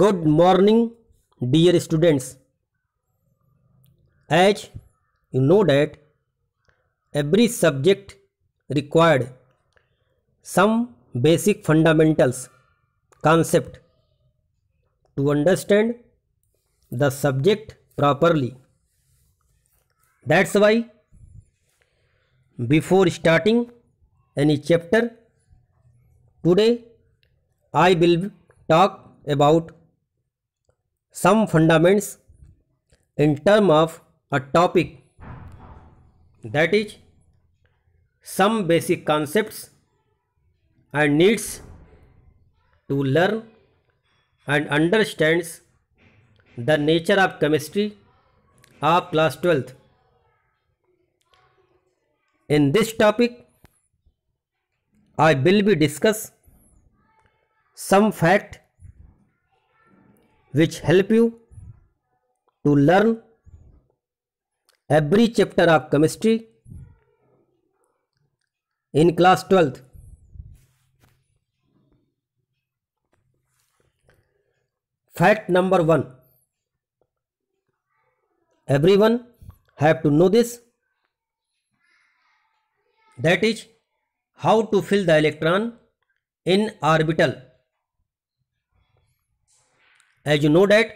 good morning dear students as you know that every subject required some basic fundamentals concept to understand the subject properly that's why before starting any chapter today i will talk about some fundamentals in term of a topic that is some basic concepts and needs to learn and understands the nature of chemistry of class 12th in this topic i will be discuss some fact which help you to learn every chapter of chemistry in class 12th. Fact number 1. Everyone have to know this. That is how to fill the electron in orbital as you know that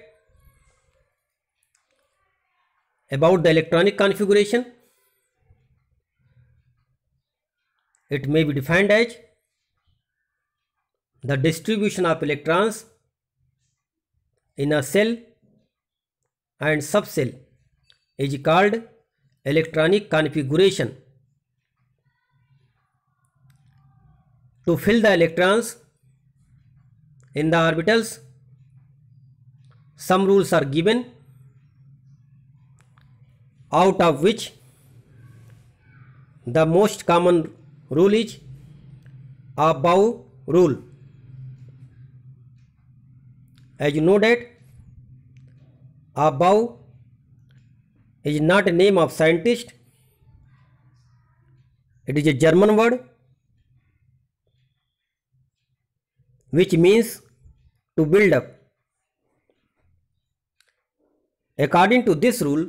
about the electronic configuration it may be defined as the distribution of electrons in a shell and sub shell is called electronic configuration to fill the electrons in the orbitals some rules are given out of which the most common rule is above rule as you know that above is not a name of scientist it is a german word which means to build up According to this rule,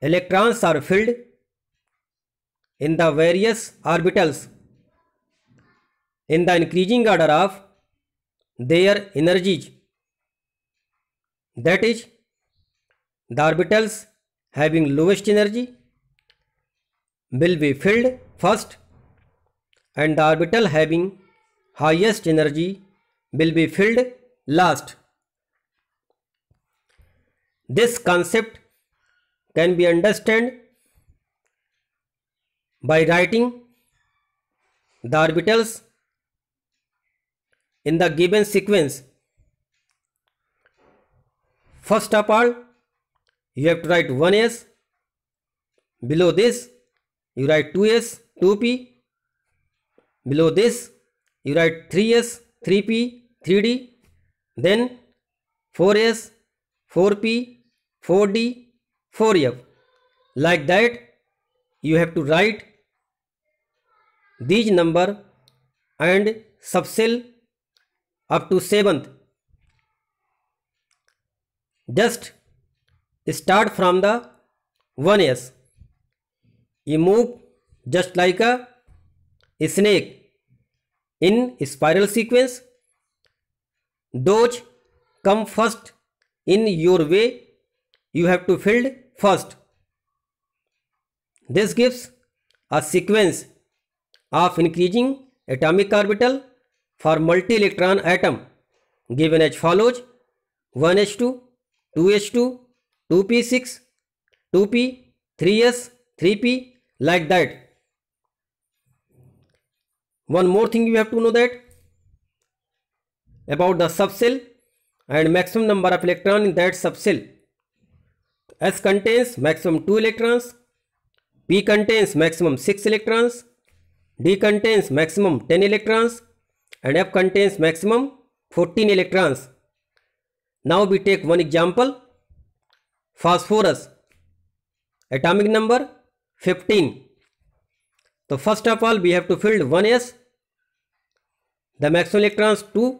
electrons are filled in the various orbitals in the increasing order of their energies. That is, the orbitals having lowest energy will be filled first and the orbital having highest energy will be filled last. This concept can be understood by writing the orbitals in the given sequence. First of all, you have to write 1s. Below this, you write 2s, 2p. Below this, you write 3s, 3p, 3d. Then 4s, 4p, four D four F like that you have to write these numbers and subshell up to seventh just start from the one S you move just like a snake in spiral sequence those come first in your way you have to fill first. This gives a sequence of increasing atomic orbital for multi-electron atom given as follows ones 2 2s 2 2P6, 2P, 3S, 3P like that. One more thing you have to know that about the subshell and maximum number of electron in that subshell. S contains maximum 2 electrons, P contains maximum 6 electrons, D contains maximum 10 electrons and F contains maximum 14 electrons. Now we take one example. Phosphorus, atomic number 15. So first of all we have to fill 1s, the maximum electrons 2,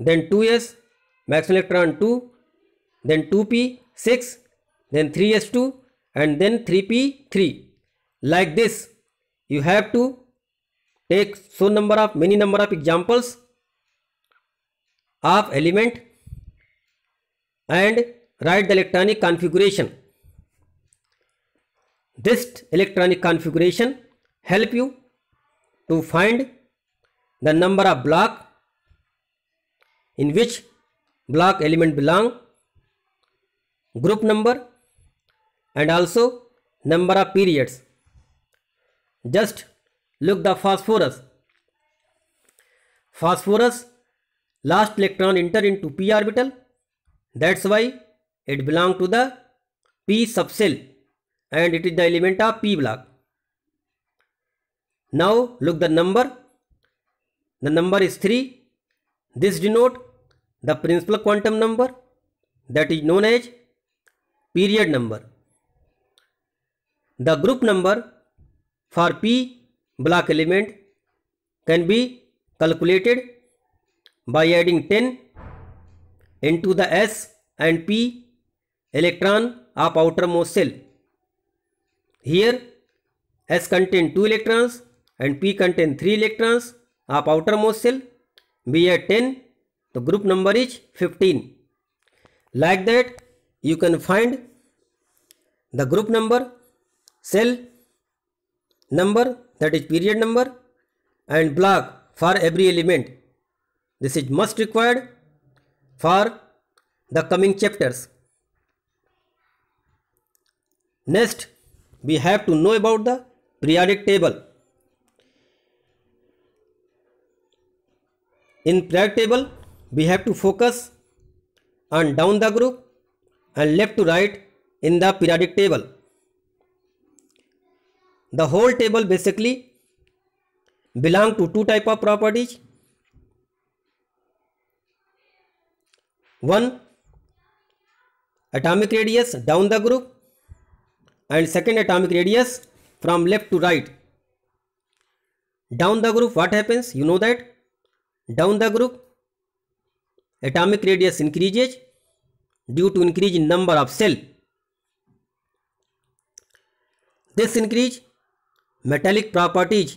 then 2s, maximum electron 2, then 2p 6 then 3s2 and then 3p3 like this you have to take so number of many number of examples of element and write the electronic configuration this electronic configuration help you to find the number of block in which block element belong group number and also number of periods. Just look the phosphorus. Phosphorus last electron enter into p orbital that's why it belong to the p subshell and it is the element of p block. Now look the number. The number is 3. This denote the principal quantum number that is known as period number. The group number for P block element can be calculated by adding 10 into the S and P electron of outermost shell here S contain two electrons and P contain three electrons of outermost shell B eight ten the group number is fifteen like that you can find the group number cell number that is period number and block for every element this is must required for the coming chapters next we have to know about the periodic table in periodic table we have to focus on down the group and left to right in the periodic table the whole table basically belong to two type of properties one atomic radius down the group and second atomic radius from left to right down the group what happens you know that down the group atomic radius increases due to increase in number of cell this increase metallic properties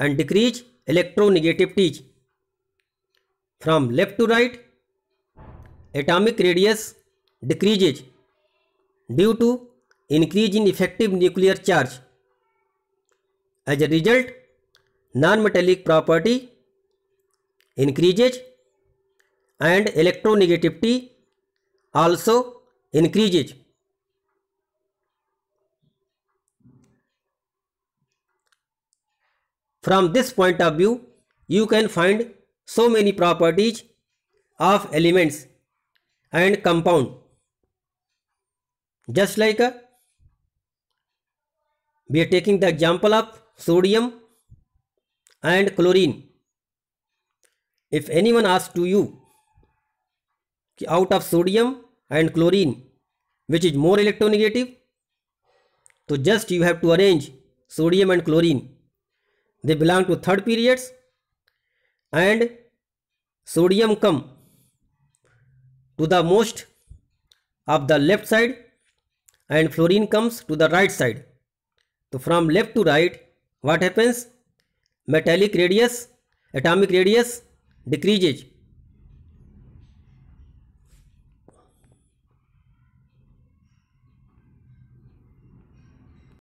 and decrease electronegativities from left to right atomic radius decreases due to increase in effective nuclear charge as a result non metallic property increases and electronegativity also increases From this point of view, you can find so many properties of elements and compound. Just like uh, we are taking the example of sodium and chlorine. If anyone asks to you, out of sodium and chlorine, which is more electronegative, so just you have to arrange sodium and chlorine they belong to third periods and sodium come to the most of the left side and fluorine comes to the right side. So from left to right what happens? Metallic radius, atomic radius decreases